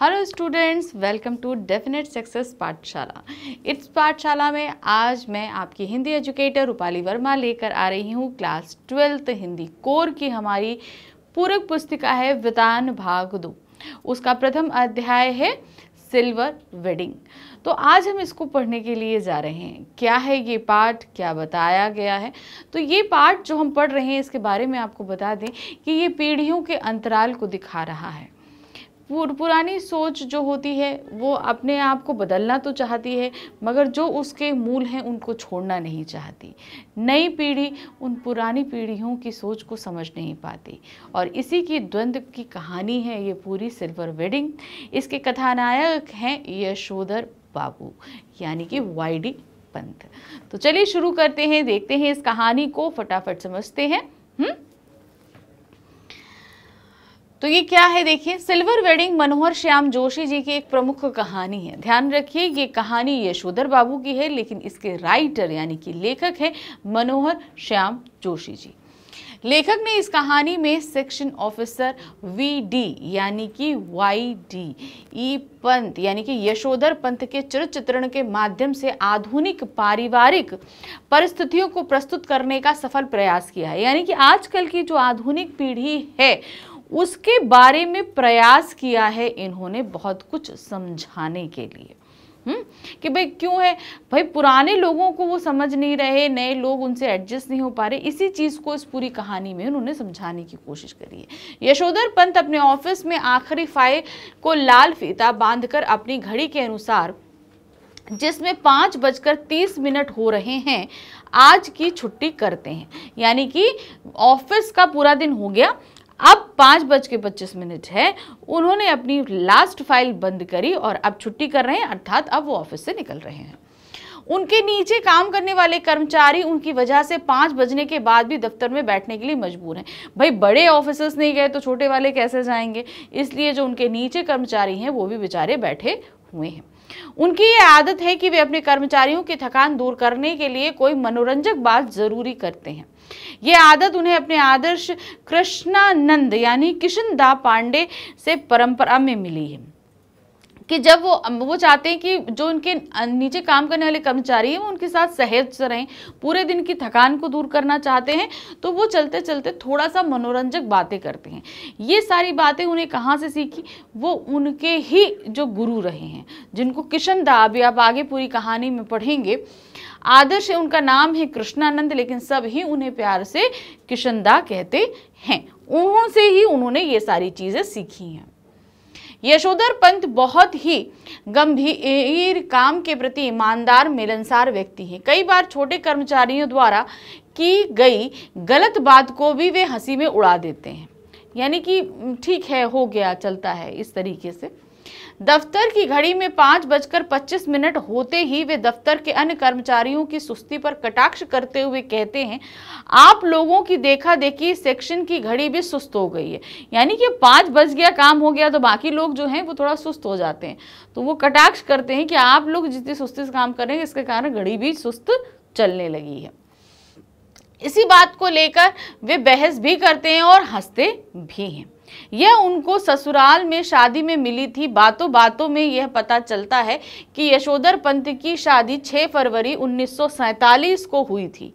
Hello students welcome to definite success पाठशाला इस पाठशाला में आज मैं आपकी हिंदी एजुकेटर रूपाली वर्मा लेकर आ रही हूँ क्लास ट्वेल्थ हिंदी कोर की हमारी पूरक पुस्तिका है वितान भाग दो उसका प्रथम अध्याय है सिल्वर वेडिंग तो आज हम इसको पढ़ने के लिए जा रहे हैं क्या है ये पार्ट क्या बताया गया है तो ये पार्ट जो हम पढ़ रहे हैं इसके बारे में आपको बता दें कि ये पीढ़ियों के अंतराल को दिखा रहा है पुरानी सोच जो होती है वो अपने आप को बदलना तो चाहती है मगर जो उसके मूल हैं उनको छोड़ना नहीं चाहती नई पीढ़ी उन पुरानी पीढ़ियों की सोच को समझ नहीं पाती और इसी की द्वंद्व की कहानी है ये पूरी सिल्वर वेडिंग इसके कथानायक हैं यशोधर बाबू यानी कि डी पंत तो चलिए शुरू करते हैं देखते हैं इस कहानी को फटाफट समझते हैं हुँ? हम्म? तो ये क्या है देखिए सिल्वर वेडिंग मनोहर श्याम जोशी जी की एक प्रमुख कहानी है ध्यान रखिए ये कहानी यशोधर बाबू की है लेकिन इसके राइटर यानी कि लेखक है मनोहर श्याम जोशी जी लेखक ने इस कहानी में सेक्शन ऑफिसर वी डी यानी कि वाई डी ई पंत यानी कि यशोधर पंत के चरित्रण के माध्यम से आधुनिक पारिवारिक परिस्थितियों को प्रस्तुत करने का सफल प्रयास किया है यानी कि आजकल की जो आधुनिक पीढ़ी है उसके बारे में प्रयास किया है इन्होंने बहुत कुछ समझाने के लिए हुँ? हम्म? कि भाई क्यों है भाई पुराने लोगों को वो समझ नहीं रहे नए लोग उनसे एडजस्ट नहीं हो पा रहे इसी चीज़ को इस पूरी कहानी में उन्होंने समझाने की कोशिश करी है यशोधर पंत अपने ऑफिस में आखिरी फाइल को लाल फीता बांधकर अपनी घड़ी के अनुसार जिसमें पाँच बजकर तीस मिनट हो रहे हैं आज की छुट्टी करते हैं यानी कि ऑफिस का पूरा दिन हो गया अब पाँच बज के पच्चीस मिनट है उन्होंने अपनी लास्ट फाइल बंद करी और अब छुट्टी कर रहे हैं अर्थात अब वो ऑफिस से निकल रहे हैं उनके नीचे काम करने वाले कर्मचारी उनकी वजह से पाँच बजने के बाद भी दफ्तर में बैठने के लिए मजबूर हैं भाई बड़े ऑफिसर्स नहीं गए तो छोटे वाले कैसे जाएंगे इसलिए जो उनके नीचे कर्मचारी हैं वो भी बेचारे बैठे हुए हैं उनकी ये आदत है कि वे अपने कर्मचारियों की थकान दूर करने के लिए कोई मनोरंजक बात जरूरी करते हैं ये आदत उन्हें अपने आदर्श कृष्णानंद यानी किशन दा पांडे से परंपरा में मिली है कि जब वो वो चाहते हैं कि जो उनके नीचे काम करने वाले कर्मचारी हैं वो उनके साथ सहज रहें पूरे दिन की थकान को दूर करना चाहते हैं तो वो चलते चलते थोड़ा सा मनोरंजक बातें करते हैं ये सारी बातें उन्हें कहाँ से सीखी वो उनके ही जो गुरु रहे हैं जिनको किशन दा अभी आप आगे पूरी कहानी में पढ़ेंगे आदर्श है उनका नाम है कृष्णानंद लेकिन सब ही उन्हें प्यार से किशनदा कहते हैं उनसे ही उन्होंने ये सारी चीज़ें सीखी हैं यशोधर पंत बहुत ही गंभीर काम के प्रति ईमानदार मिलनसार व्यक्ति हैं कई बार छोटे कर्मचारियों द्वारा की गई गलत बात को भी वे हंसी में उड़ा देते हैं यानी कि ठीक है हो गया चलता है इस तरीके से दफ्तर की घड़ी में पांच बजकर पच्चीस मिनट होते ही वे दफ्तर के अन्य कर्मचारियों की सुस्ती पर कटाक्ष करते हुए कहते हैं आप लोगों की देखा देखी सेक्शन की घड़ी भी सुस्त हो गई है यानी कि पांच बज गया काम हो गया तो बाकी लोग जो हैं वो थोड़ा सुस्त हो जाते हैं तो वो कटाक्ष करते हैं कि आप लोग जितनी सुस्ती से काम करेंगे इसके कारण घड़ी भी सुस्त चलने लगी है इसी बात को लेकर वे बहस भी करते हैं और हंसते भी हैं यह उनको ससुराल में शादी में मिली थी बातों बातों में यह पता चलता है कि यशोधर पंत की शादी 6 फरवरी 1947 को हुई थी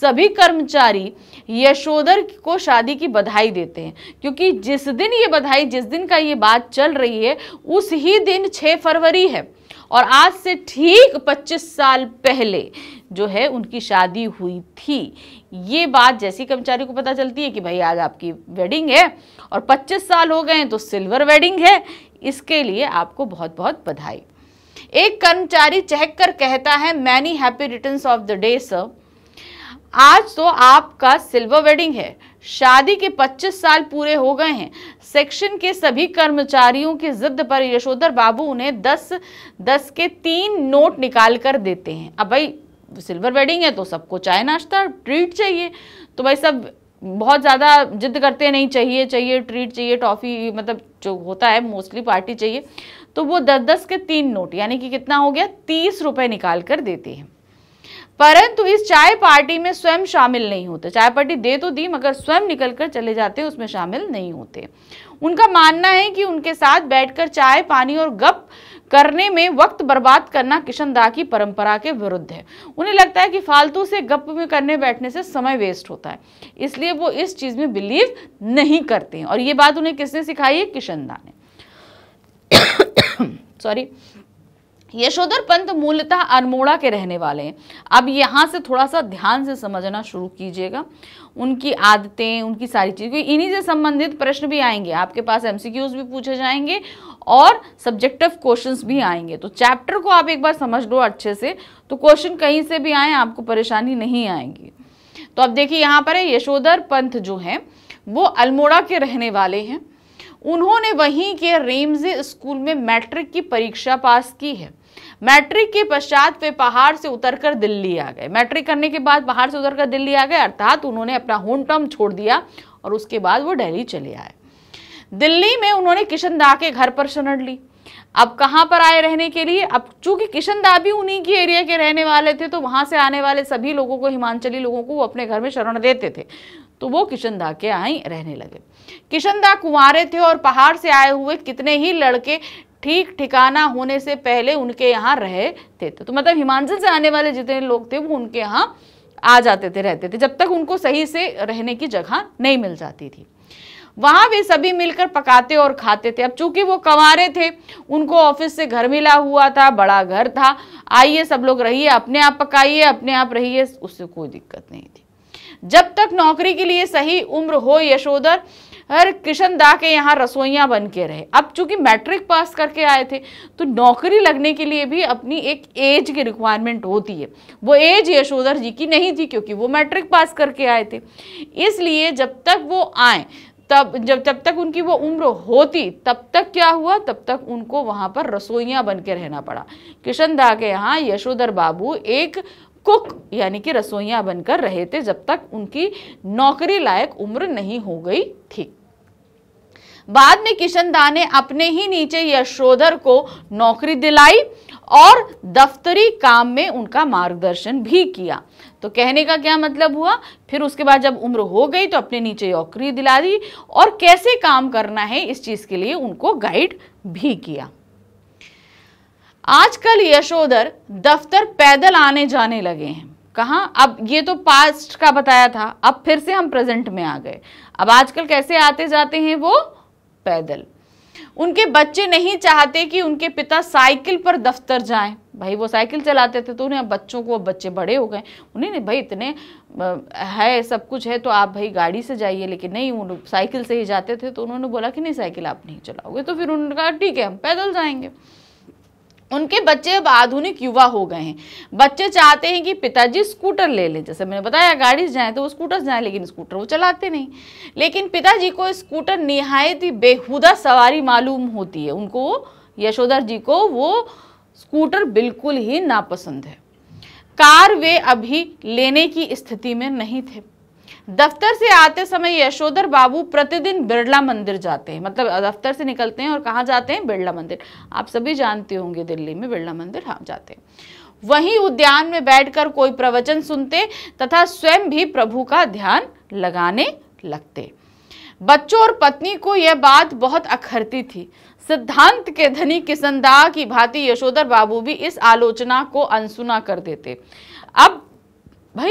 सभी कर्मचारी यशोधर को शादी की बधाई देते हैं क्योंकि जिस दिन ये बधाई जिस दिन का ये बात चल रही है उस ही दिन 6 फरवरी है और आज से ठीक 25 साल पहले जो है उनकी शादी हुई थी ये बात जैसी कर्मचारी को पता चलती है कि भाई आज आपकी वेडिंग है और 25 साल हो गए तो सिल्वर वेडिंग है इसके लिए आपको बहुत बहुत बधाई एक कर्मचारी चहक कर कहता है many happy return of the day sir आज तो आपका सिल्वर वेडिंग है शादी के 25 साल पूरे हो गए हैं सेक्शन के सभी कर्मचारियों की जिद पर यशोधर बाबू उन्हें 10 10 के तीन नोट निकाल कर देते हैं अब भाई सिल्वर वेडिंग है तो सबको चाय नाश्ता ट्रीट चाहिए तो भाई सब बहुत ज़्यादा जिद करते नहीं चाहिए चाहिए ट्रीट चाहिए टॉफ़ी मतलब जो होता है मोस्टली पार्टी चाहिए तो वो दस दस के तीन नोट यानी कि कितना हो गया तीस रुपये निकाल कर देती है परंतु इस चाय पार्टी में स्वयं शामिल नहीं होते चाय पार्टी दे तो दी मगर स्वयं निकल कर चले जाते हैं उसमें शामिल नहीं होते उनका मानना है कि उनके साथ बैठकर चाय पानी और गप करने में वक्त बर्बाद करना किशन की परंपरा के विरुद्ध है उन्हें लगता है कि फालतू से गप में करने बैठने से समय वेस्ट होता है इसलिए वो इस चीज़ में बिलीव नहीं करते हैं और ये बात उन्हें किसने सिखाई है किशन दा ने सॉरी यशोधर पंत मूलतः अल्मोड़ा के रहने वाले हैं अब यहाँ से थोड़ा सा ध्यान से समझना शुरू कीजिएगा उनकी आदतें उनकी सारी चीज़ें इन्हीं से संबंधित प्रश्न भी आएंगे आपके पास एम भी पूछे जाएंगे और सब्जेक्टिव क्वेश्चंस भी आएंगे तो चैप्टर को आप एक बार समझ लो अच्छे से तो क्वेश्चन कहीं से भी आए आपको परेशानी नहीं आएंगी तो अब देखिए यहाँ पर है यशोधर पंथ जो है वो अल्मोड़ा के रहने वाले हैं उन्होंने वहीं के रेमजे स्कूल में मैट्रिक की परीक्षा पास की है मैट्रिक के पश्चात वे पहाड़ से उतरकर दिल्ली आ गए मैट्रिक करने के बाद पहाड़ से उतरकर दिल्ली आ गए अर्थात उन्होंने अपना होम टर्म छोड़ दिया और उसके बाद वो डेली चले आए दिल्ली में उन्होंने किशन दाह के घर पर शरण ली अब कहाँ पर आए रहने के लिए अब चूंकि किशन दाह भी उन्हीं के एरिया के रहने वाले थे तो वहाँ से आने वाले सभी लोगों को हिमाचली लोगों को वो अपने घर में शरण देते थे तो वो किशन दाह के आई रहने लगे किशन दाह कुंवारे थे और पहाड़ से आए हुए कितने ही लड़के ठीक ठिकाना होने से पहले उनके यहाँ रहे थे तो मतलब हिमाचल से आने वाले जितने लोग थे वो उनके यहाँ आ जाते थे रहते थे जब तक उनको सही से रहने की जगह नहीं मिल जाती थी वहाँ वे सभी मिलकर पकाते और खाते थे अब चूंकि वो कंवारे थे उनको ऑफिस से घर मिला हुआ था बड़ा घर था आइए सब लोग रहिए अपने आप पकाइए अपने आप रहिए उससे कोई दिक्कत नहीं थी जब तक नौकरी के लिए सही उम्र हो यशोदर हर किशन दा के यहाँ रसोइयाँ बन के रहे अब चूंकि मैट्रिक पास करके आए थे तो नौकरी लगने के लिए भी अपनी एक एज की रिक्वायरमेंट होती है वो एज यशोधर जी की नहीं थी क्योंकि वो मैट्रिक पास करके आए थे इसलिए जब तक वो आए तब जब जब तक उनकी वो उम्र होती तब तक क्या हुआ तब तक उनको वहाँ पर रसोइयाँ बन के रहना पड़ा किशन दा के यहाँ यशोधर बाबू एक कुक यानी कि रसोइयाँ बनकर रहे थे जब तक उनकी नौकरी लायक उम्र नहीं हो गई थी बाद में किशन दा ने अपने ही नीचे यशोधर को नौकरी दिलाई और दफ्तरी काम में उनका मार्गदर्शन भी किया तो कहने का क्या मतलब हुआ फिर उसके बाद जब उम्र हो गई तो अपने नीचे नौकरी दिला दी और कैसे काम करना है इस चीज़ के लिए उनको गाइड भी किया आजकल यशोधर दफ्तर पैदल आने जाने लगे हैं कहा अब ये तो पास्ट का बताया था अब फिर से हम प्रेजेंट में आ गए अब आजकल कैसे आते जाते हैं वो पैदल उनके बच्चे नहीं चाहते कि उनके पिता साइकिल पर दफ्तर जाएं भाई वो साइकिल चलाते थे तो उन्हें अब बच्चों को बच्चे बड़े हो गए उन्हें नहीं भाई इतने है सब कुछ है तो आप भाई गाड़ी से जाइए लेकिन नहीं वो साइकिल से ही जाते थे तो उन्होंने बोला कि नहीं साइकिल आप नहीं चलाओगे तो फिर उन्होंने कहा ठीक है हम पैदल जाएंगे उनके बच्चे अब आधुनिक युवा हो गए हैं बच्चे चाहते हैं कि पिताजी स्कूटर ले लें जैसे मैंने बताया गाड़ी से जाएँ तो वो स्कूटर से जाएँ लेकिन स्कूटर वो चलाते नहीं लेकिन पिताजी को स्कूटर नहायत ही बेहुदा सवारी मालूम होती है उनको यशोधर जी को वो स्कूटर बिल्कुल ही नापसंद है कार वे अभी लेने की स्थिति में नहीं थे दफ्तर से आते समय यशोधर बाबू प्रतिदिन बिरला मंदिर जाते हैं मतलब दफ्तर से निकलते हैं और कहाँ जाते हैं बिरला मंदिर आप सभी जानते होंगे दिल्ली में बिरला मंदिर हाँ जाते हैं वहीं उद्यान में बैठकर कोई प्रवचन सुनते तथा स्वयं भी प्रभु का ध्यान लगाने लगते बच्चों और पत्नी को यह बात बहुत अखरती थी सिद्धांत के धनी किसनदा की भांति यशोधर बाबू भी इस आलोचना को अनसुना कर देते अब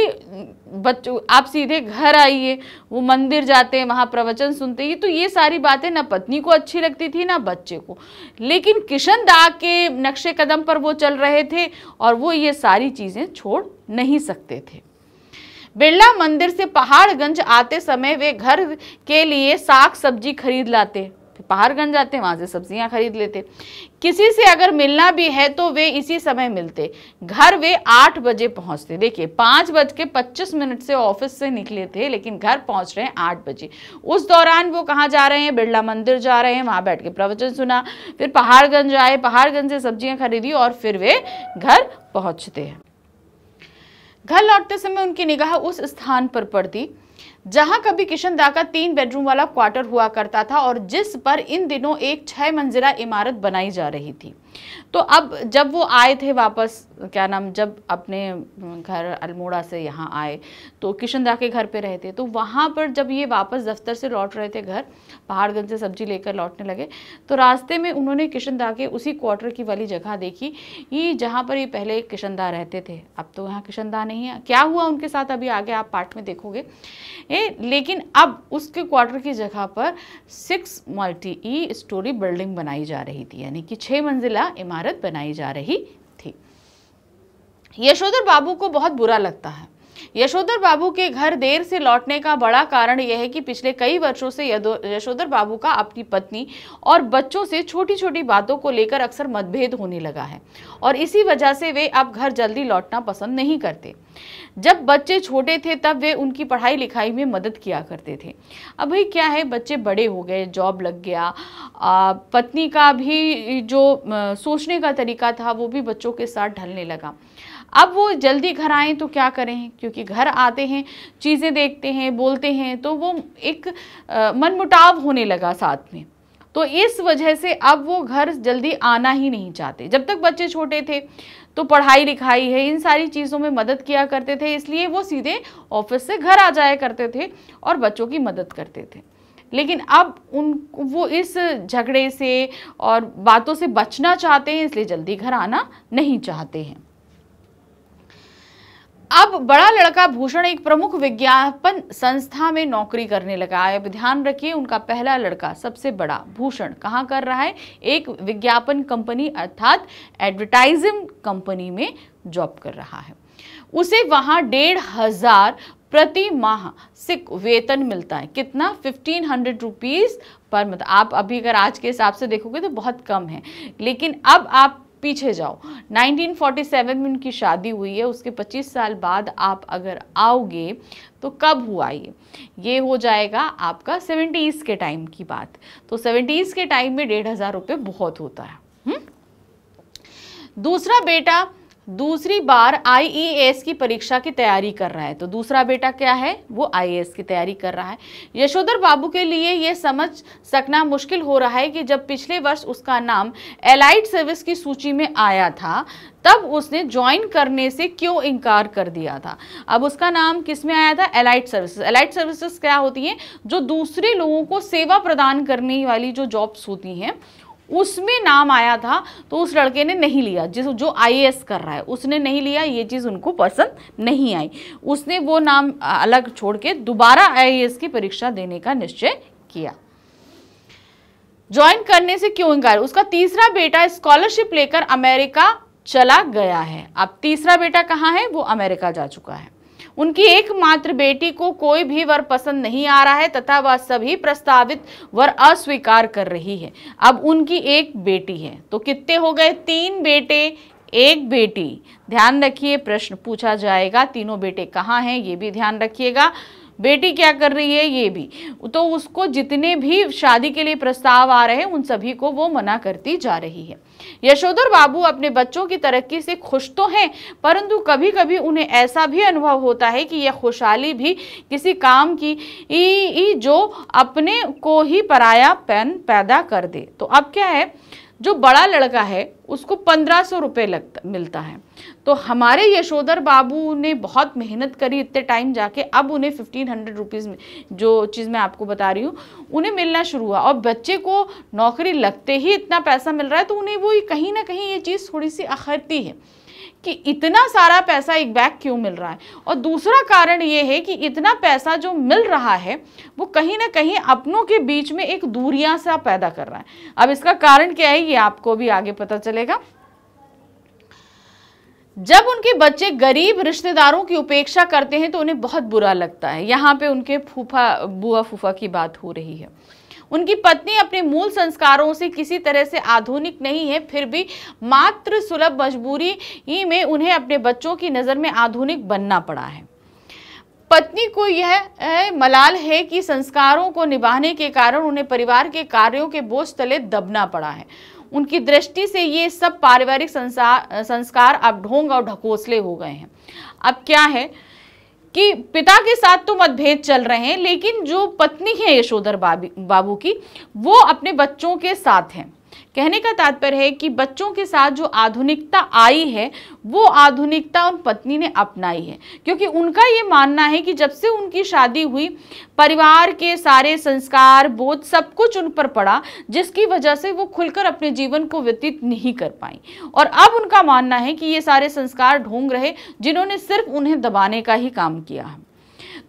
कि बच्चों आप सीधे घर आइए वो मंदिर जाते हैं वहाँ प्रवचन सुनते हैं तो ये सारी बातें ना पत्नी को अच्छी लगती थी ना बच्चे को लेकिन किशन दा के नक्शे कदम पर वो चल रहे थे और वो ये सारी चीज़ें छोड़ नहीं सकते थे बिरला मंदिर से पहाड़गंज आते समय वे घर के लिए साग सब्जी खरीद लाते फिर पहाड़गंज जाते वहाँ से सब्जियाँ खरीद लेते किसी से अगर मिलना भी है तो वे इसी समय मिलते घर वे आठ बजे पहुँचते देखिए पाँच बज के पच्चीस मिनट से ऑफिस से निकले थे लेकिन घर पहुँच रहे हैं आठ बजे उस दौरान वो कहाँ जा रहे हैं बिरला मंदिर जा रहे हैं वहाँ बैठ के प्रवचन सुना फिर पहाड़गंज आए पहाड़गंज से सब्जियाँ खरीदी और फिर वे घर पहुँचते हैं घर लौटते समय उनकी निगाह उस स्थान पर पड़ती जहां कभी किशन दा का तीन बेडरूम वाला क्वार्टर हुआ करता था और जिस पर इन दिनों एक छह मंजिला इमारत बनाई जा रही थी तो अब जब वो आए थे वापस क्या नाम जब अपने घर अल्मोड़ा से यहाँ आए तो किशन दा के घर पे रहते तो वहाँ पर जब ये वापस दफ्तर से लौट रहे थे घर पहाड़गंज से सब्जी लेकर लौटने लगे तो रास्ते में उन्होंने किशन दा के उसी क्वार्टर की वाली जगह देखी ये जहाँ पर ये पहले किशन दा रहते थे अब तो वहाँ किशन दा नहीं है क्या हुआ उनके साथ अभी आगे आप पार्ट में देखोगे ए, लेकिन अब उसके क्वार्टर की जगह पर सिक्स मल्टी ई स्टोरी बिल्डिंग बनाई जा रही थी यानी कि छः मंजिला नया इमारत बनाई जा रही थी यशोधर बाबू को बहुत बुरा लगता है यशोधर बाबू के घर देर से लौटने का बड़ा कारण यह है कि पिछले कई वर्षों से यशोधर बाबू का अपनी पत्नी और बच्चों से छोटी छोटी बातों को लेकर अक्सर मतभेद होने लगा है और इसी वजह से वे अब घर जल्दी लौटना पसंद नहीं करते जब बच्चे छोटे थे तब वे उनकी पढ़ाई लिखाई में मदद किया करते थे अब भाई क्या है बच्चे बड़े हो गए जॉब लग गया आ, पत्नी का भी जो आ, सोचने का तरीका था वो भी बच्चों के साथ ढलने लगा अब वो जल्दी घर आएँ तो क्या करें क्योंकि घर आते हैं चीज़ें देखते हैं बोलते हैं तो वो एक मनमुटाव होने लगा साथ में तो इस वजह से अब वो घर जल्दी आना ही नहीं चाहते जब तक बच्चे छोटे थे तो पढ़ाई लिखाई है इन सारी चीज़ों में मदद किया करते थे इसलिए वो सीधे ऑफिस से घर आ जाया करते थे और बच्चों की मदद करते थे लेकिन अब उन वो इस झगड़े से और बातों से बचना चाहते हैं इसलिए जल्दी घर आना नहीं चाहते हैं अब बड़ा लड़का भूषण एक प्रमुख विज्ञापन संस्था में नौकरी करने लगा है अब ध्यान रखिए उनका पहला लड़का सबसे बड़ा भूषण कहाँ कर रहा है एक विज्ञापन कंपनी अर्थात एडवर्टाइजिंग कंपनी में जॉब कर रहा है उसे वहाँ डेढ़ हजार प्रति माह सिक वेतन मिलता है कितना फिफ्टीन हंड्रेड रुपीज़ पर मतलब आप अभी अगर आज के हिसाब से देखोगे तो बहुत कम है लेकिन अब आप पीछे जाओ 1947 में उनकी शादी हुई है उसके 25 साल बाद आप अगर आओगे तो कब हुआ ये ये हो जाएगा आपका सेवेंटीज के टाइम की बात तो सेवेंटीज के टाइम में डेढ़ हज़ार रुपये बहुत होता है हुँ? हम्म? दूसरा बेटा दूसरी बार आईईएएस e की परीक्षा की तैयारी कर रहा है तो दूसरा बेटा क्या है वो आईएएस e की तैयारी कर रहा है यशोधर बाबू के लिए ये समझ सकना मुश्किल हो रहा है कि जब पिछले वर्ष उसका नाम एलाइट सर्विस की सूची में आया था तब उसने ज्वाइन करने से क्यों इनकार कर दिया था अब उसका नाम किस में आया था एलाइट सर्विसेज एलाइट सर्विसेज क्या होती हैं जो दूसरे लोगों को सेवा प्रदान करने वाली जो जॉब्स होती हैं उसमें नाम आया था तो उस लड़के ने नहीं लिया जिस जो आई कर रहा है उसने नहीं लिया ये चीज़ उनको पसंद नहीं आई उसने वो नाम अलग छोड़ के दोबारा आई की परीक्षा देने का निश्चय किया ज्वाइन करने से क्यों इनकार उसका तीसरा बेटा स्कॉलरशिप लेकर अमेरिका चला गया है अब तीसरा बेटा कहाँ है वो अमेरिका जा चुका है उनकी एकमात्र बेटी को कोई भी वर पसंद नहीं आ रहा है तथा वह सभी प्रस्तावित वर अस्वीकार कर रही है अब उनकी एक बेटी है तो कितने हो गए तीन बेटे एक बेटी ध्यान रखिए प्रश्न पूछा जाएगा तीनों बेटे कहाँ हैं ये भी ध्यान रखिएगा बेटी क्या कर रही है ये भी तो उसको जितने भी शादी के लिए प्रस्ताव आ रहे हैं उन सभी को वो मना करती जा रही है यशोधर बाबू अपने बच्चों की तरक्की से खुश तो हैं परंतु कभी कभी उन्हें ऐसा भी अनुभव होता है कि यह खुशहाली भी किसी काम की ई, जो अपने को ही परायापन पैदा कर दे तो अब क्या है जो बड़ा लड़का है उसको पंद्रह सौ रुपये लगता मिलता है तो हमारे यशोधर बाबू ने बहुत मेहनत करी इतने टाइम जाके अब उन्हें फिफ्टीन हंड्रेड रुपीज़ में जो चीज़ मैं आपको बता रही हूँ उन्हें मिलना शुरू हुआ और बच्चे को नौकरी लगते ही इतना पैसा मिल रहा है तो उन्हें वो कहीं ना कहीं ये चीज़ थोड़ी सी अखरती है कि इतना सारा पैसा एक बैग क्यों मिल रहा है और दूसरा कारण ये है कि इतना पैसा जो मिल रहा है वो कहीं ना कहीं अपनों के बीच में एक दूरियां सा पैदा कर रहा है अब इसका कारण क्या है ये आपको भी आगे पता चलेगा जब उनके बच्चे गरीब रिश्तेदारों की उपेक्षा करते हैं तो उन्हें बहुत बुरा लगता है यहाँ पे उनके फूफा बुआ फूफा की बात हो रही है उनकी पत्नी अपने मूल संस्कारों से किसी तरह से आधुनिक नहीं है फिर भी मात्र सुलभ मजबूरी में उन्हें अपने बच्चों की नज़र में आधुनिक बनना पड़ा है पत्नी को यह मलाल है कि संस्कारों को निभाने के कारण उन्हें परिवार के कार्यों के बोझ तले दबना पड़ा है उनकी दृष्टि से ये सब पारिवारिक संसार संस्कार अब ढोंग और ढकोसले हो गए हैं अब क्या है कि पिता के साथ तो मतभेद चल रहे हैं लेकिन जो पत्नी है यशोधर बाबू की वो अपने बच्चों के साथ हैं कहने का तात्पर्य है कि बच्चों के साथ जो आधुनिकता आई है वो आधुनिकता उन पत्नी ने अपनाई है क्योंकि उनका ये मानना है कि जब से उनकी शादी हुई परिवार के सारे संस्कार बोध सब कुछ उन पर पड़ा जिसकी वजह से वो खुलकर अपने जीवन को व्यतीत नहीं कर पाई और अब उनका मानना है कि ये सारे संस्कार ढोंग रहे जिन्होंने सिर्फ उन्हें दबाने का ही काम किया है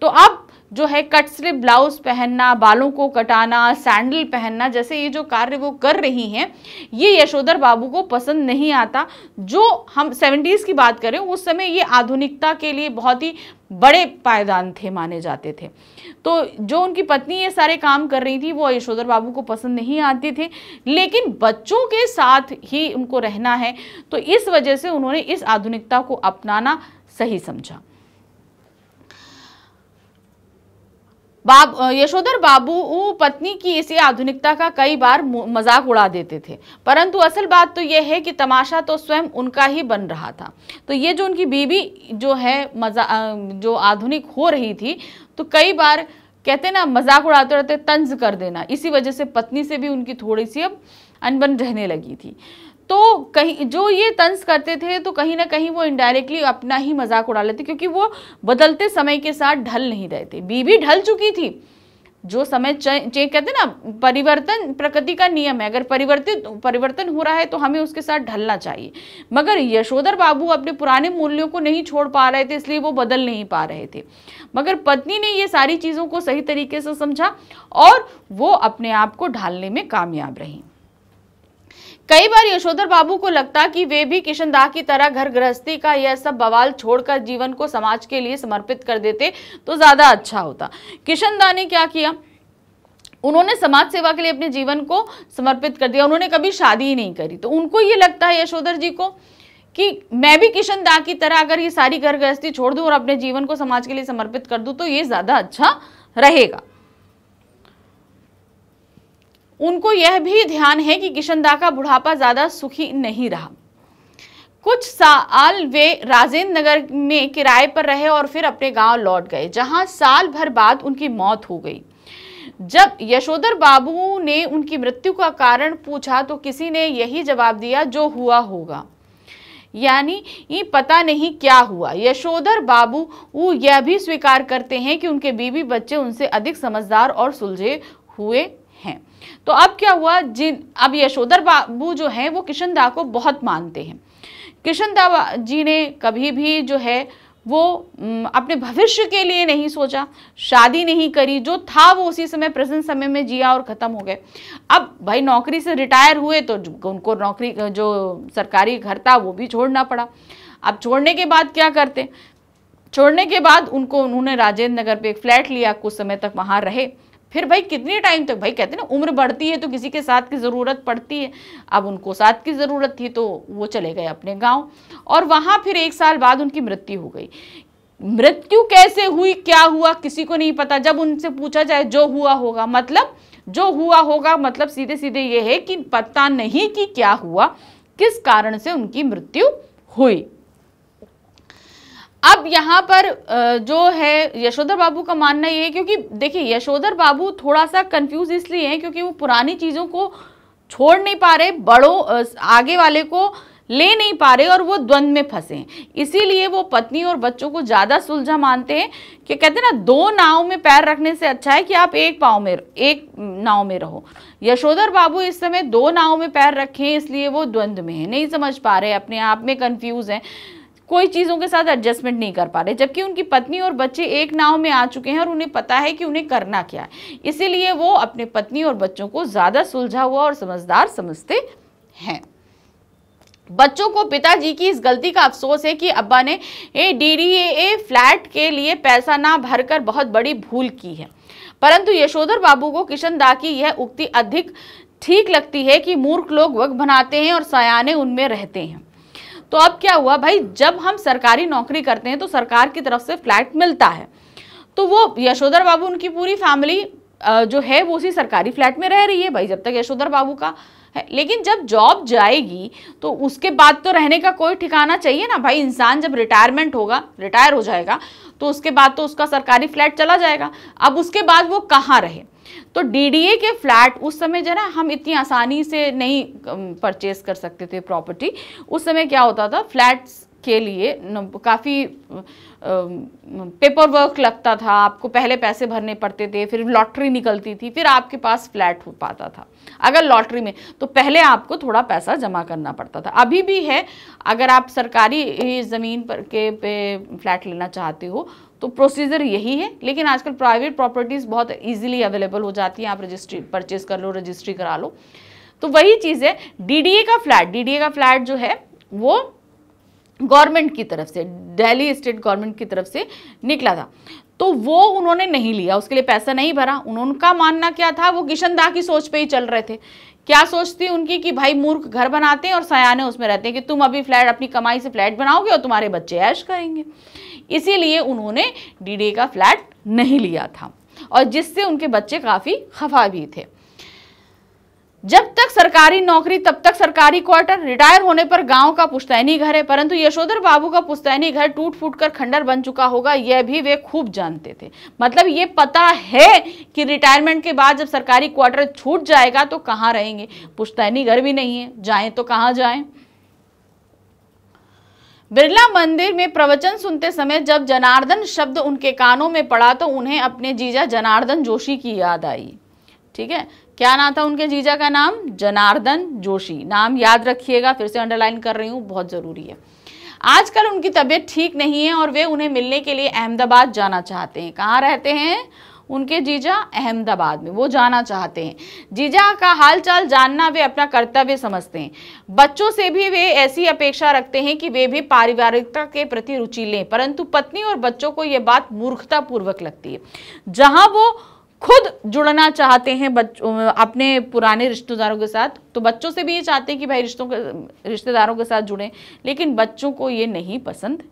तो अब जो है कट स्लिप ब्लाउज पहनना बालों को कटाना सैंडल पहनना जैसे ये जो कार्य वो कर रही हैं ये यशोधर बाबू को पसंद नहीं आता जो हम सेवेंटीज़ की बात करें उस समय ये आधुनिकता के लिए बहुत ही बड़े पायदान थे माने जाते थे तो जो उनकी पत्नी ये सारे काम कर रही थी वो यशोधर बाबू को पसंद नहीं आते थे लेकिन बच्चों के साथ ही उनको रहना है तो इस वजह से उन्होंने इस आधुनिकता को अपनाना सही समझा बाब यशोधर बाबू पत्नी की इसी आधुनिकता का कई बार मजाक उड़ा देते थे परंतु असल बात तो यह है कि तमाशा तो स्वयं उनका ही बन रहा था तो ये जो उनकी बीवी जो है मजा जो आधुनिक हो रही थी तो कई बार कहते ना मजाक उड़ाते उड़ाते तंज कर देना इसी वजह से पत्नी से भी उनकी थोड़ी सी अब अनबन रहने लगी थी तो कहीं जो ये तंस करते थे तो कहीं ना कहीं वो इनडायरेक्टली अपना ही मजाक उड़ा लेते क्योंकि वो बदलते समय के साथ ढल नहीं रहे थे बीबी ढल चुकी थी जो समय चेक कहते हैं ना परिवर्तन प्रकृति का नियम है अगर परिवर्तित परिवर्तन हो रहा है तो हमें उसके साथ ढलना चाहिए मगर यशोधर बाबू अपने पुराने मूल्यों को नहीं छोड़ पा रहे थे इसलिए वो बदल नहीं पा रहे थे मगर पत्नी ने ये सारी चीज़ों को सही तरीके से समझा और वो अपने आप को ढालने में कामयाब रहीं कई बार यशोधर बाबू को लगता कि वे भी किशन दाह की तरह घर गृहस्थी का यह सब बवाल छोड़कर जीवन को समाज के लिए समर्पित कर देते तो ज़्यादा अच्छा होता किशन दाह ने क्या किया उन्होंने समाज सेवा के लिए अपने जीवन को समर्पित कर दिया उन्होंने कभी शादी ही नहीं करी तो उनको ये लगता है यशोधर जी को कि मैं भी किशन दाह की तरह अगर ये सारी घर गृहस्थी छोड़ दूँ और अपने जीवन को समाज के लिए समर्पित कर दूँ तो ये ज़्यादा अच्छा रहेगा उनको यह भी ध्यान है कि किशनदा का बुढ़ापा ज़्यादा सुखी नहीं रहा कुछ साल वे राजेंद्र नगर में किराए पर रहे और फिर अपने गांव लौट गए जहां साल भर बाद उनकी मौत हो गई जब यशोधर बाबू ने उनकी मृत्यु का कारण पूछा तो किसी ने यही जवाब दिया जो हुआ होगा यानी ये पता नहीं क्या हुआ यशोधर बाबू वो यह भी स्वीकार करते हैं कि उनके बीवी बच्चे उनसे अधिक समझदार और सुलझे हुए हैं तो अब क्या हुआ जिन अब यशोधर बाबू जो हैं वो किशन दा को बहुत मानते हैं किशन दा जी ने कभी भी जो है वो अपने भविष्य के लिए नहीं सोचा शादी नहीं करी जो था वो उसी समय प्रेजेंट समय में जिया और ख़त्म हो गए अब भाई नौकरी से रिटायर हुए तो उनको नौकरी जो सरकारी घर था वो भी छोड़ना पड़ा अब छोड़ने के बाद क्या करते छोड़ने के बाद उनको उन्होंने राजेंद्र नगर पे एक फ्लैट लिया कुछ समय तक वहाँ रहे फिर भाई कितने टाइम तक भाई कहते हैं ना उम्र बढ़ती है तो किसी के साथ की ज़रूरत पड़ती है अब उनको साथ की ज़रूरत थी तो वो चले गए अपने गाँव और वहाँ फिर एक साल बाद उनकी मृत्यु हो गई मृत्यु कैसे हुई क्या हुआ किसी को नहीं पता जब उनसे पूछा जाए जो हुआ होगा मतलब जो हुआ होगा मतलब सीधे सीधे ये है कि पता नहीं कि क्या हुआ किस कारण से उनकी मृत्यु हुई अब यहाँ पर जो है यशोधर बाबू का मानना ये है क्योंकि देखिए यशोधर बाबू थोड़ा सा कंफ्यूज इसलिए हैं क्योंकि वो पुरानी चीज़ों को छोड़ नहीं पा रहे बड़ों आगे वाले को ले नहीं पा रहे और वो द्वंद्व में फंसे हैं इसीलिए वो पत्नी और बच्चों को ज़्यादा सुलझा मानते हैं कि कहते हैं ना दो नाव में पैर रखने से अच्छा है कि आप एक पाँव में एक नाव में रहो यशोधर बाबू इस समय दो नाव में पैर रखें इसलिए वो द्वंद्व में हैं नहीं समझ पा रहे अपने आप में कन्फ्यूज़ हैं कोई चीज़ों के साथ एडजस्टमेंट नहीं कर पा रहे जबकि उनकी पत्नी और बच्चे एक नाव में आ चुके हैं और उन्हें पता है कि उन्हें करना क्या है इसीलिए वो अपने पत्नी और बच्चों को ज़्यादा सुलझा हुआ और समझदार समझते हैं बच्चों को पिताजी की इस गलती का अफसोस है कि अब्बा ने ए फ्लैट के लिए पैसा ना भरकर बहुत बड़ी भूल की है परंतु यशोधर बाबू को किशन दा की यह उक्ति अधिक ठीक लगती है कि मूर्ख लोग वक्त बनाते हैं और सयाने उनमें रहते हैं तो अब क्या हुआ भाई जब हम सरकारी नौकरी करते हैं तो सरकार की तरफ से फ्लैट मिलता है तो वो यशोधर बाबू उनकी पूरी फैमिली जो है वो उसी सरकारी फ्लैट में रह रही है भाई जब तक यशोधर बाबू का है लेकिन जब जॉब जाएगी तो उसके बाद तो रहने का कोई ठिकाना चाहिए ना भाई इंसान जब रिटायरमेंट होगा रिटायर हो जाएगा तो उसके बाद तो उसका सरकारी फ्लैट चला जाएगा अब उसके बाद वो कहाँ रहे तो डीडीए के फ्लैट उस समय जो ना हम इतनी आसानी से नहीं परचेज़ कर सकते थे प्रॉपर्टी उस समय क्या होता था फ्लैट्स के लिए काफ़ी पेपर वर्क लगता था आपको पहले पैसे भरने पड़ते थे फिर लॉटरी निकलती थी फिर आपके पास फ्लैट हो पाता था अगर लॉटरी में तो पहले आपको थोड़ा पैसा जमा करना पड़ता था अभी भी है अगर आप सरकारी ज़मीन पर के पे फ्लैट लेना चाहते हो तो प्रोसीजर यही है लेकिन आजकल प्राइवेट प्रॉपर्टीज़ बहुत ईजिली अवेलेबल हो जाती हैं आप रजिस्ट्री परचेज कर लो रजिस्ट्री करा लो तो वही चीज़ है डीडीए का फ्लैट डीडीए का फ्लैट जो है वो गवर्नमेंट की तरफ से दिल्ली स्टेट गवर्नमेंट की तरफ से निकला था तो वो उन्होंने नहीं लिया उसके लिए पैसा नहीं भरा उनका मानना क्या था वो किशन दाह की सोच पे ही चल रहे थे क्या सोच थी उनकी कि भाई मूर्ख घर बनाते हैं और सयाने उसमें रहते हैं कि तुम अभी फ्लैट अपनी कमाई से फ्लैट बनाओगे और तुम्हारे बच्चे ऐश करेंगे इसीलिए उन्होंने डीडी का फ्लैट नहीं लिया था और जिससे उनके बच्चे काफ़ी खफा भी थे जब तक सरकारी नौकरी तब तक सरकारी क्वार्टर रिटायर होने पर गांव का पुश्तैनी घर है परंतु यशोधर बाबू का पुश्तैनी घर टूट फूट कर खंडर बन चुका होगा यह भी वे खूब जानते थे मतलब ये पता है कि रिटायरमेंट के बाद जब सरकारी क्वार्टर छूट जाएगा तो कहाँ रहेंगे पुश्तैनी घर भी नहीं है जाएं तो कहाँ जाएं बिरला मंदिर में प्रवचन सुनते समय जब जनार्दन शब्द उनके कानों में पड़ा तो उन्हें अपने जीजा जनार्दन जोशी की याद आई ठीक है क्या नाम था उनके जीजा का नाम जनार्दन जोशी नाम याद रखिएगा फिर से अंडरलाइन कर रही हूँ बहुत ज़रूरी है आजकल उनकी तबीयत ठीक नहीं है और वे उन्हें मिलने के लिए अहमदाबाद जाना चाहते हैं कहाँ रहते हैं उनके जीजा अहमदाबाद में वो जाना चाहते हैं जीजा का हालचाल जानना वे अपना कर्तव्य समझते हैं बच्चों से भी वे ऐसी अपेक्षा रखते हैं कि वे भी पारिवारिकता के प्रति रुचि लें परंतु पत्नी और बच्चों को ये बात मूर्खतापूर्वक लगती है जहां वो खुद जुड़ना चाहते हैं बच्चों अपने पुराने रिश्तेदारों के साथ तो बच्चों से भी ये चाहते हैं कि भाई रिश्तों के रिश्तेदारों के साथ जुड़ें लेकिन बच्चों को ये नहीं पसंद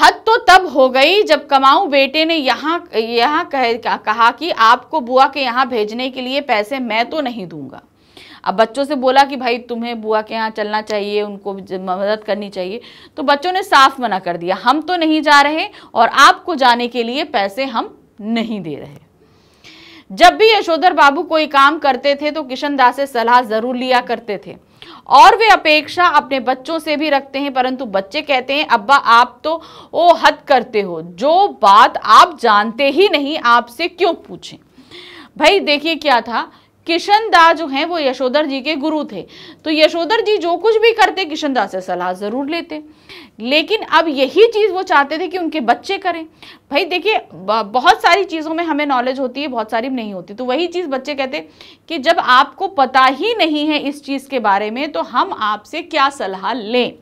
हद तो तब हो गई जब कमाऊ बेटे ने यहाँ यहाँ कह कहा कि आपको बुआ के यहाँ भेजने के लिए पैसे मैं तो नहीं दूंगा अब बच्चों से बोला कि भाई तुम्हें बुआ के यहाँ चलना चाहिए उनको मदद करनी चाहिए तो बच्चों ने साफ मना कर दिया हम तो नहीं जा रहे और आपको जाने के लिए पैसे हम नहीं दे रहे जब भी यशोधर बाबू कोई काम करते थे तो किशन दास से सलाह जरूर लिया करते थे और वे अपेक्षा अपने बच्चों से भी रखते हैं परंतु बच्चे कहते हैं अब्बा आप तो ओ हद करते हो जो बात आप जानते ही नहीं आपसे क्यों पूछें भाई देखिए क्या था किशन दा जो हैं वो यशोधर जी के गुरु थे तो यशोधर जी जो कुछ भी करते किशन दा से सलाह ज़रूर लेते लेकिन अब यही चीज़ वो चाहते थे कि उनके बच्चे करें भाई देखिए बहुत सारी चीज़ों में हमें नॉलेज होती है बहुत सारी नहीं होती तो वही चीज़ बच्चे कहते कि जब आपको पता ही नहीं है इस चीज़ के बारे में तो हम आपसे क्या सलाह लें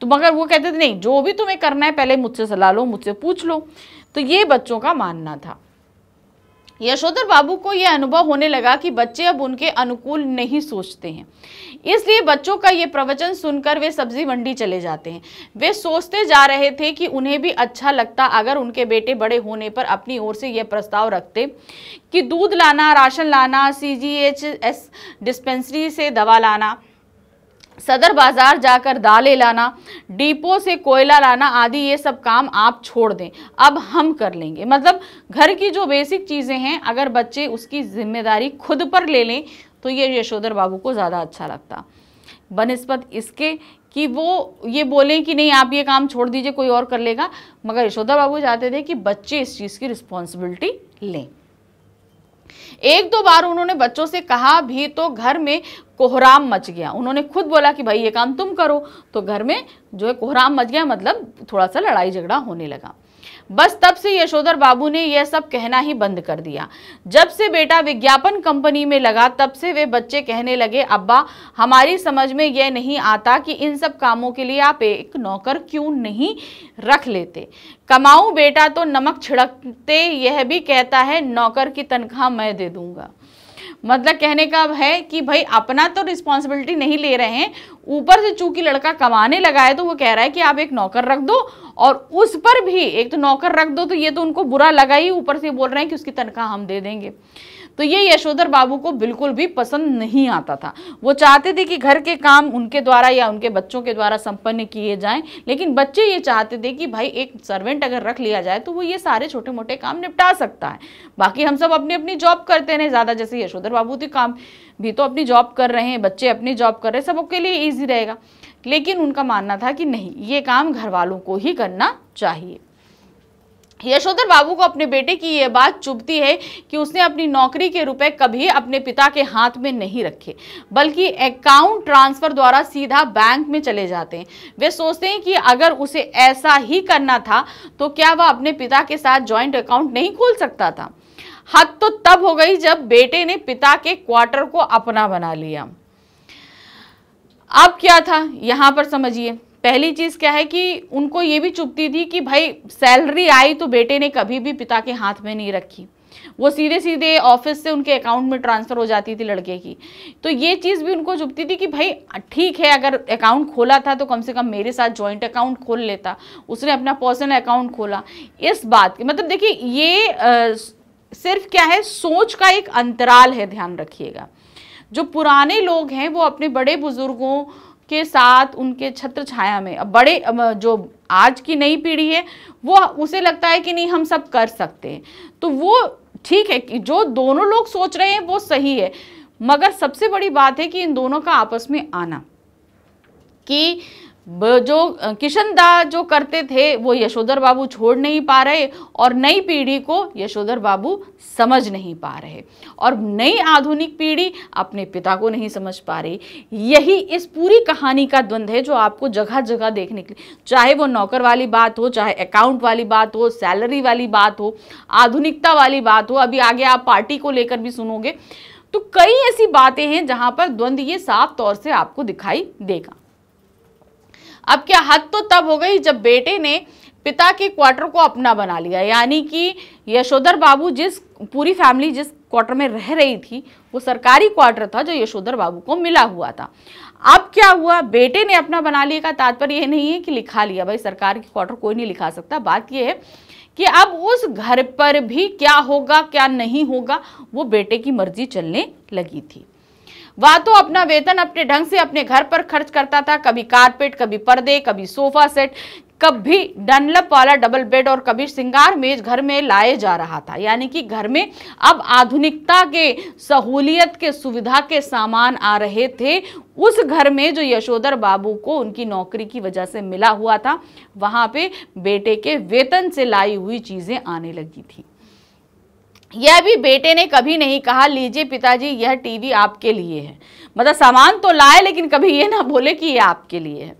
तो मगर वो कहते थे नहीं जो भी तुम्हें करना है पहले मुझसे सलाह लो मुझसे पूछ लो तो ये बच्चों का मानना था यशोधर बाबू को यह अनुभव होने लगा कि बच्चे अब उनके अनुकूल नहीं सोचते हैं इसलिए बच्चों का ये प्रवचन सुनकर वे सब्जी मंडी चले जाते हैं वे सोचते जा रहे थे कि उन्हें भी अच्छा लगता अगर उनके बेटे बड़े होने पर अपनी ओर से यह प्रस्ताव रखते कि दूध लाना राशन लाना C G H S dispensary से दवा लाना सदर बाजार जाकर दालें लाना डिपो से कोयला लाना आदि ये सब काम आप छोड़ दें अब हम कर लेंगे मतलब घर की जो बेसिक चीज़ें हैं अगर बच्चे उसकी जिम्मेदारी खुद पर ले लें तो ये यशोधर बाबू को ज़्यादा अच्छा लगता बनस्पत इसके कि वो ये बोलें कि नहीं आप ये काम छोड़ दीजिए कोई और कर लेगा मगर यशोधर बाबू चाहते थे कि बच्चे इस चीज़ की रिस्पॉन्सिबिलिटी लें एक दो बार उन्होंने बच्चों से कहा भी तो घर में कोहराम मच गया उन्होंने खुद बोला कि भाई ये काम तुम करो तो घर में जो है कोहराम मच गया मतलब थोड़ा सा लड़ाई झगड़ा होने लगा बस तब से यशोधर बाबू ने यह सब कहना ही बंद कर दिया जब से बेटा विज्ञापन कंपनी में लगा तब से वे बच्चे कहने लगे अब्बा हमारी समझ में यह नहीं आता कि इन सब कामों के लिए आप एक नौकर क्यों नहीं रख लेते कमाऊ बेटा तो नमक छिड़कते यह भी कहता है नौकर की तनख्वाह मैं दे दूंगा मतलब कहने का है कि भाई अपना तो रिस्पॉन्सिबिलिटी नहीं ले रहे हैं ऊपर से चूंकि लड़का कमाने लगा है तो वो कह रहा है कि आप एक नौकर रख दो और उस पर भी एक तो नौकर रख दो तो ये तो उनको बुरा लगा ही ऊपर से बोल रहे हैं कि उसकी तनख्वाह हम दे देंगे तो ये यशोधर बाबू को बिल्कुल भी पसंद नहीं आता था वो चाहते थे कि घर के काम उनके द्वारा या उनके बच्चों के द्वारा संपन्न किए जाएं लेकिन बच्चे ये चाहते थे कि भाई एक सर्वेंट अगर रख लिया जाए तो वो ये सारे छोटे मोटे काम निपटा सकता है बाकी हम सब अपनी अपनी जॉब करते रहे ज़्यादा जैसे यशोधर बाबू के काम भी तो अपनी जॉब कर रहे हैं बच्चे अपनी जॉब कर रहे हैं सबके लिए ईजी रहेगा लेकिन उनका मानना था कि नहीं ये काम घर वालों को ही करना चाहिए यशोधर बाबू को अपने बेटे की ये बात चुभती है कि उसने अपनी नौकरी के रुपए कभी अपने पिता के हाथ में नहीं रखे बल्कि अकाउंट ट्रांसफर द्वारा सीधा बैंक में चले जाते हैं वे सोचते हैं कि अगर उसे ऐसा ही करना था तो क्या वह अपने पिता के साथ ज्वाइंट अकाउंट नहीं खोल सकता था हद तो तब हो गई जब बेटे ने पिता के क्वार्टर को अपना बना लिया अब क्या था यहां पर समझिए पहली चीज़ क्या है कि उनको ये भी चुपती थी कि भाई सैलरी आई तो बेटे ने कभी भी पिता के हाथ में नहीं रखी वो सीधे सीधे ऑफिस से उनके अकाउंट में ट्रांसफ़र हो जाती थी लड़के की तो ये चीज़ भी उनको चुपती थी कि भाई ठीक है अगर अकाउंट खोला था तो कम से कम मेरे साथ जॉइंट अकाउंट खोल लेता उसने अपना पर्सनल अकाउंट खोला इस बात की मतलब देखिए ये आ, सिर्फ क्या है सोच का एक अंतराल है ध्यान रखिएगा जो पुराने लोग हैं वो अपने बड़े बुजुर्गों के साथ उनके छत्र छाया में बड़े जो आज की नई पीढ़ी है वो उसे लगता है कि नहीं हम सब कर सकते हैं तो वो ठीक है कि जो दोनों लोग सोच रहे हैं वो सही है मगर सबसे बड़ी बात है कि इन दोनों का आपस में आना कि जो किशन दा जो करते थे वो यशोधर बाबू छोड़ नहीं पा रहे और नई पीढ़ी को यशोधर बाबू समझ नहीं पा रहे और नई आधुनिक पीढ़ी अपने पिता को नहीं समझ पा रही यही इस पूरी कहानी का द्वंद्व है जो आपको जगह जगह देखने के लिए चाहे वो नौकर वाली बात हो चाहे अकाउंट वाली बात हो सैलरी वाली बात हो आधुनिकता वाली बात हो अभी आगे आप पार्टी को लेकर भी सुनोगे तो कई ऐसी बातें हैं जहाँ पर द्वंद्व ये साफ तौर से आपको दिखाई देगा अब क्या हद तो तब हो गई जब बेटे ने पिता के क्वार्टर को अपना बना लिया यानी कि यशोधर बाबू जिस पूरी फैमिली जिस क्वार्टर में रह रही थी वो सरकारी क्वार्टर था जो यशोधर बाबू को मिला हुआ था अब क्या हुआ बेटे ने अपना बना लिया का तात्पर्य यह नहीं है कि लिखा लिया भाई सरकार की क्वार्टर कोई नहीं लिखा सकता बात ये है कि अब उस घर पर भी क्या होगा क्या नहीं होगा वो बेटे की मर्जी चलने लगी थी वह तो अपना वेतन अपने ढंग से अपने घर पर खर्च करता था कभी कारपेट कभी पर्दे कभी सोफा सेट कभी डनलप वाला डबल बेड और कभी श्रृंगार मेज घर में लाए जा रहा था यानी कि घर में अब आधुनिकता के सहूलियत के सुविधा के सामान आ रहे थे उस घर में जो यशोधर बाबू को उनकी नौकरी की वजह से मिला हुआ था वहाँ पे बेटे के वेतन से लाई हुई चीज़ें आने लगी थी यह भी बेटे ने कभी नहीं कहा लीजिए पिताजी यह टीवी आपके लिए है मतलब सामान तो लाए लेकिन कभी यह ना बोले कि यह आपके लिए है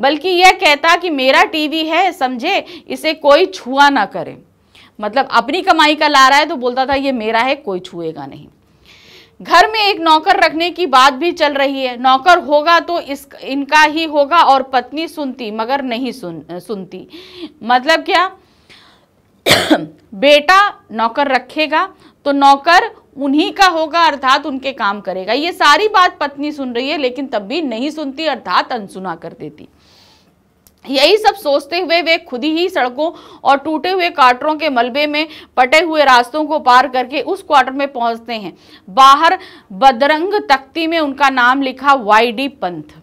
बल्कि यह कहता कि मेरा टीवी है समझे इसे कोई छुआ ना करे मतलब अपनी कमाई का ला रहा है तो बोलता था ये मेरा है कोई छुएगा नहीं घर में एक नौकर रखने की बात भी चल रही है नौकर होगा तो इस इनका ही होगा और पत्नी सुनती मगर नहीं सुन सुनती मतलब क्या बेटा नौकर रखेगा तो नौकर उन्हीं का होगा अर्थात उनके काम करेगा ये सारी बात पत्नी सुन रही है लेकिन तब भी नहीं सुनती अर्थात अनसुना कर देती यही सब सोचते हुए वे खुद ही सड़कों और टूटे हुए कार्टरों के मलबे में पटे हुए रास्तों को पार करके उस क्वार्टर में पहुंचते हैं बाहर बदरंग तख्ती में उनका नाम लिखा वाई डी पंथ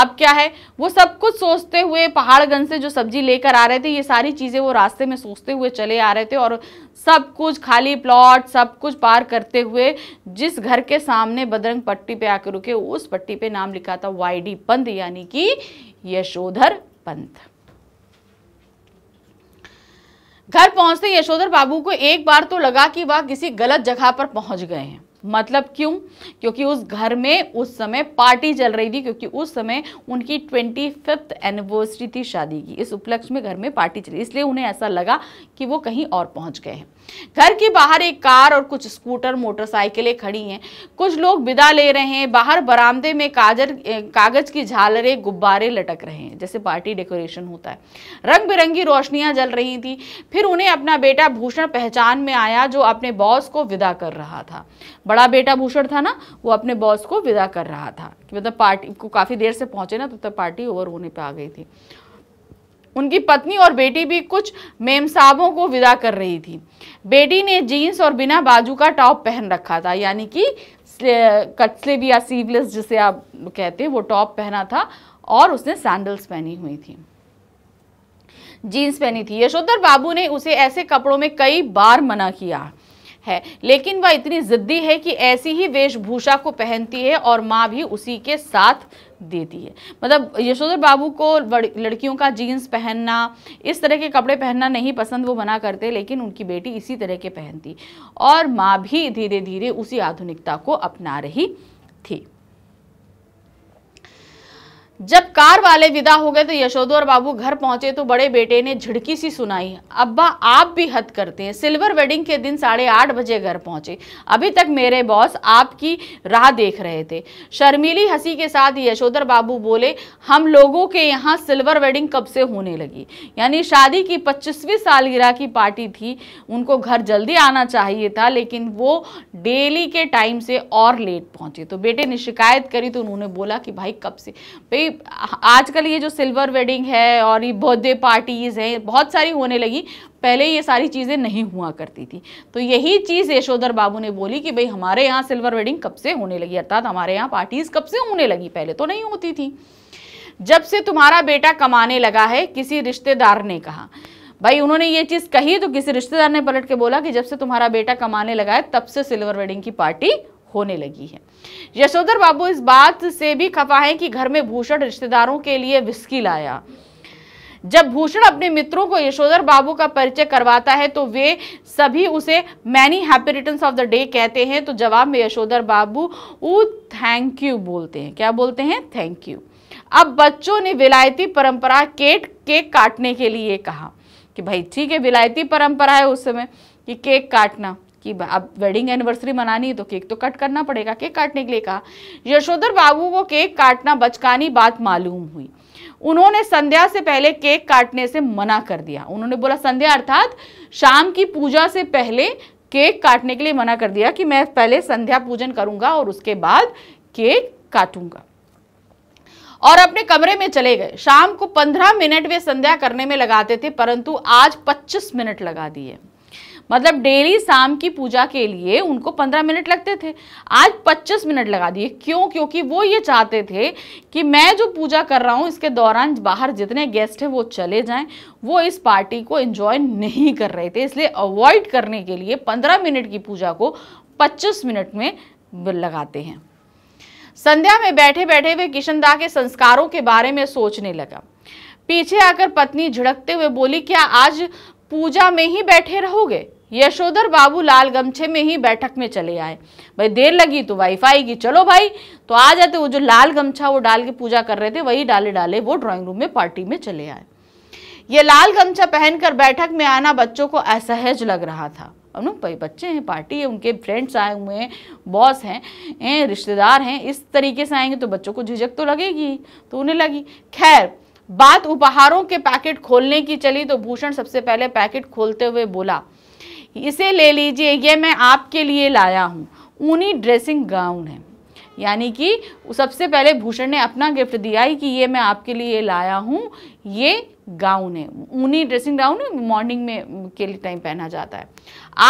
अब क्या है वो सब कुछ सोचते हुए पहाड़गंज से जो सब्जी लेकर आ रहे थे ये सारी चीज़ें वो रास्ते में सोचते हुए चले आ रहे थे और सब कुछ खाली प्लॉट सब कुछ पार करते हुए जिस घर के सामने बदरंग पट्टी पे आकर रुके उस पट्टी पे नाम लिखा था वाईडी पंत यानी कि यशोधर पंत घर पहुंचते यशोधर बाबू को एक बार तो लगा कि वह किसी गलत जगह पर पहुंच गए हैं मतलब क्यों क्योंकि उस घर में उस समय पार्टी चल रही थी क्योंकि उस समय उनकी ट्वेंटी फिफ्थ एनिवर्सरी थी शादी की इस उपलक्ष्य में घर में पार्टी चली इसलिए उन्हें ऐसा लगा कि वो कहीं और पहुंच गए हैं घर के बाहर एक कार और कुछ स्कूटर मोटरसाइकिलें खड़ी हैं कुछ लोग विदा ले रहे हैं बाहर बरामदे में काजर कागज की झालरें गुब्बारे लटक रहे हैं जैसे पार्टी डेकोरेशन होता है रंग बिरंगी रोशनियां जल रही थी फिर उन्हें अपना बेटा भूषण पहचान में आया जो अपने बॉस को विदा कर रहा था बड़ा बेटा भूषण था ना वो अपने बॉस को विदा कर रहा था मतलब पार्टी को काफ़ी देर से पहुंचे ना तब तो तक पार्टी ओवर होने पर आ गई थी उनकी पत्नी और बेटी भी कुछ मेम साहबों को विदा कर रही थी बेटी ने जीन्स और बिना बाजू का टॉप पहन रखा था यानी कि कट स्लीव या सीवलेस जिसे आप कहते हैं वो टॉप पहना था और उसने सैंडल्स पहनी हुई थी जीन्स पहनी थी यशोधर बाबू ने उसे ऐसे कपड़ों में कई बार मना किया है लेकिन वह इतनी ज़िद्दी है कि ऐसी ही वेशभूषा को पहनती है और माँ भी उसी के साथ देती है मतलब यशोधर बाबू को लड़कियों का जीन्स पहनना इस तरह के कपड़े पहनना नहीं पसंद वो मना करते लेकिन उनकी बेटी इसी तरह के पहनती और माँ भी धीरे धीरे उसी आधुनिकता को अपना रही थी जब कार वाले विदा हो गए तो यशोदा और बाबू घर पहुंचे तो बड़े बेटे ने झिड़की सी सुनाई अब्बा आप भी हद करते हैं सिल्वर वेडिंग के दिन साढ़े आठ बजे घर पहुंचे अभी तक मेरे बॉस आपकी राह देख रहे थे शर्मीली हंसी के साथ यशोदर बाबू बोले हम लोगों के यहाँ सिल्वर वेडिंग कब से होने लगी यानी शादी की पच्चीसवीं सालगिरह की पार्टी थी उनको घर जल्दी आना चाहिए था लेकिन वो डेली के टाइम से और लेट पहुँचे तो बेटे ने शिकायत करी तो उन्होंने बोला कि भाई कब से भाई आजकल ये जो सिल्वर वेडिंग है और ये बर्थडे पार्टीज़ हैं बहुत सारी होने लगी पहले ये सारी चीज़ें नहीं हुआ करती थी तो यही चीज़ यशोधर बाबू ने बोली कि भाई हमारे यहाँ सिल्वर वेडिंग कब से होने लगी अर्थात हमारे यहाँ पार्टीज़ कब से होने लगी पहले तो नहीं होती थी जब से तुम्हारा बेटा कमाने लगा है किसी रिश्तेदार ने कहा भाई उन्होंने ये चीज़ कही तो किसी रिश्तेदार ने पलट के बोला कि जब से तुम्हारा बेटा कमाने लगा है तब से सिल्वर वेडिंग की पार्टी होने लगी है यशोधर बाबू इस बात से भी खफा है कि घर में भूषण रिश्तेदारों के लिए विस्की लाया जब भूषण अपने मित्रों को यशोधर बाबू का परिचय करवाता है तो वे सभी उसे many happy return of the day कहते हैं तो जवाब में यशोधर बाबू वो थैंक यू बोलते हैं क्या बोलते हैं थैंक यू अब बच्चों ने विलायती परंपरा केट केक काटने के लिए कहा कि भाई ठीक है विलायती परंपरा है उस समय कि केक काटना कि अब वेडिंग एनिवर्सरी मनानी है तो केक तो कट करना पड़ेगा केक काटने के लिए कहा यशोधर बाबू को केक काटना बचकानी बात मालूम हुई उन्होंने संध्या से पहले केक काटने से मना कर दिया उन्होंने बोला संध्या अर्थात शाम की पूजा से पहले केक काटने के लिए मना कर दिया कि मैं पहले संध्या पूजन करूंगा और उसके बाद केक काटूंगा और अपने कमरे में चले गए शाम को 15 मिनट वे संध्या करने में लगाते थे परंतु आज 25 मिनट लगा दिए मतलब डेली शाम की पूजा के लिए उनको पंद्रह मिनट लगते थे आज पच्चीस मिनट लगा दिए क्यों क्योंकि वो ये चाहते थे कि मैं जो पूजा कर रहा हूँ इसके दौरान बाहर जितने गेस्ट हैं वो चले जाएं वो इस पार्टी को इन्जॉय नहीं कर रहे थे इसलिए अवॉइड करने के लिए पंद्रह मिनट की पूजा को पच्चीस मिनट में लगाते हैं संध्या में बैठे बैठे वे किशनदा के संस्कारों के बारे में सोचने लगा पीछे आकर पत्नी झड़कते हुए बोली क्या आज पूजा में ही बैठे रहोगे यशोधर बाबू लाल गमछे में ही बैठक में चले आए भाई देर लगी तो वाईफाई की चलो भाई तो आ जाते वो जो लाल गमछा वो डाल के पूजा कर रहे थे वही डाले डाले वो ड्राइंग रूम में पार्टी में चले आए ये लाल गमछा पहनकर बैठक में आना बच्चों को असहज लग रहा था अब ना बच्चे हैं पार्टी है उनके फ्रेंड्स आए हुए हैं बॉस हैं रिश्तेदार हैं इस तरीके से आएंगे तो बच्चों को झिझक तो लगेगी तो उन्हें लगी खैर बात उपहारों के पैकेट खोलने की चली तो भूषण सबसे पहले पैकेट खोलते हुए बोला इसे ले लीजिए ये मैं आपके लिए लाया हूँ ऊनी ड्रेसिंग गाउन है यानी कि सबसे पहले भूषण ने अपना गिफ्ट दिया ही कि ये मैं आपके लिए लाया हूँ ये गाउन है ऊनी ड्रेसिंग गाउन मॉर्निंग में के लिए टाइम पहना जाता है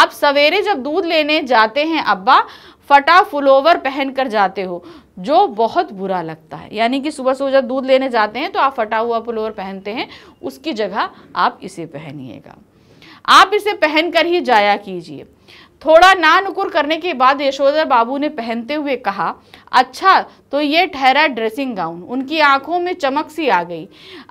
आप सवेरे जब दूध लेने जाते हैं अब्बा फटा फुलोवर पहन कर जाते हो जो बहुत बुरा लगता है यानी कि सुबह सुबह जब दूध लेने जाते हैं तो आप फटा हुआ फुलोवर पहनते हैं उसकी जगह आप इसे पहनिएगा आप इसे पहन कर ही जाया कीजिए थोड़ा ना नुकुर करने के बाद यशोधर बाबू ने पहनते हुए कहा अच्छा तो ये ठहरा ड्रेसिंग गाउन उनकी आंखों में चमक सी आ गई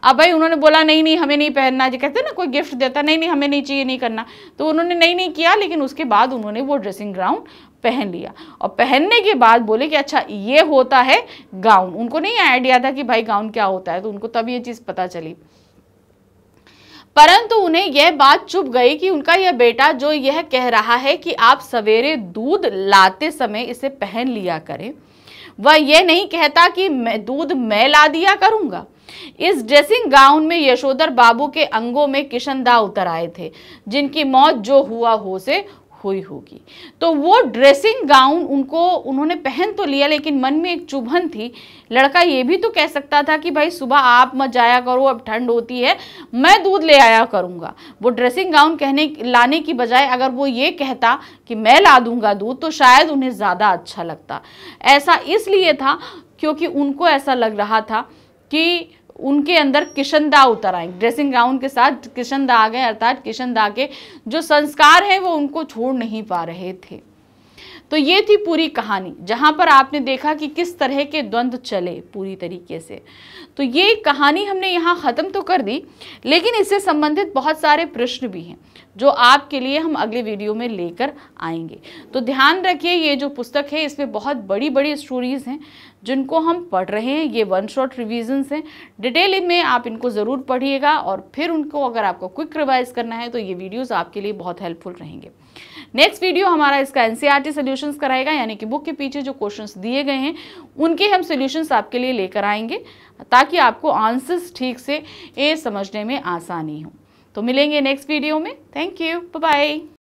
अब भाई उन्होंने बोला नहीं नहीं हमें नहीं पहनना जी कहते ना कोई गिफ्ट देता नहीं नहीं हमें नहीं चाहिए नहीं करना तो उन्होंने नहीं नहीं किया लेकिन उसके बाद उन्होंने वो ड्रेसिंग गाउन पहन लिया और पहनने के बाद बोले कि अच्छा ये होता है गाउन उनको नहीं आइडिया था कि भाई गाउन क्या होता है तो उनको तब ये चीज़ पता चली परंतु उन्हें यह बात चुप गई कि उनका यह बेटा जो यह कह रहा है कि आप सवेरे दूध लाते समय इसे पहन लिया करें वह यह नहीं कहता कि मैं दूध मैं ला दिया करूंगा इस ड्रेसिंग गाउन में यशोधर बाबू के अंगों में किशन दा उतर आए थे जिनकी मौत जो हुआ हो से हुई होगी तो वो ड्रेसिंग गाउन उनको उन्होंने पहन तो लिया लेकिन मन में एक चुभन थी लड़का ये भी तो कह सकता था कि भाई सुबह आप मत जाया करो अब ठंड होती है मैं दूध ले आया करूँगा वो ड्रेसिंग गाउन कहने लाने की बजाय अगर वो ये कहता कि मैं ला दूंगा दूध तो शायद उन्हें ज़्यादा अच्छा लगता ऐसा इसलिए था क्योंकि उनको ऐसा लग रहा था कि उनके अंदर किशनदा उतर आए ड्रेसिंग गाउन के साथ दाह आ गए अर्थात दाह के जो संस्कार हैं वो उनको छोड़ नहीं पा रहे थे तो ये थी पूरी कहानी जहाँ पर आपने देखा कि किस तरह के द्वंद्व चले पूरी तरीके से तो ये कहानी हमने यहाँ ख़त्म तो कर दी लेकिन इससे संबंधित बहुत सारे प्रश्न भी हैं जो आपके लिए हम अगले वीडियो में लेकर आएंगे तो ध्यान रखिए ये जो पुस्तक है इसमें बहुत बड़ी बड़ी स्टोरीज़ हैं जिनको हम पढ़ रहे हैं ये वन शॉट रिविजन्स हैं डिटेल में आप इनको ज़रूर पढ़िएगा और फिर उनको अगर आपको क्विक रिवाइज करना है तो ये वीडियोस आपके लिए बहुत हेल्पफुल रहेंगे नेक्स्ट वीडियो हमारा इसका एन सी सोल्यूशंस कराएगा यानी कि बुक के पीछे जो क्वेश्चन दिए गए हैं उनके हम सोल्यूशंस आपके लिए लेकर आएंगे ताकि आपको आंसर्स ठीक से ये समझने में आसानी हो तो मिलेंगे नेक्स्ट वीडियो में थैंक यू बाय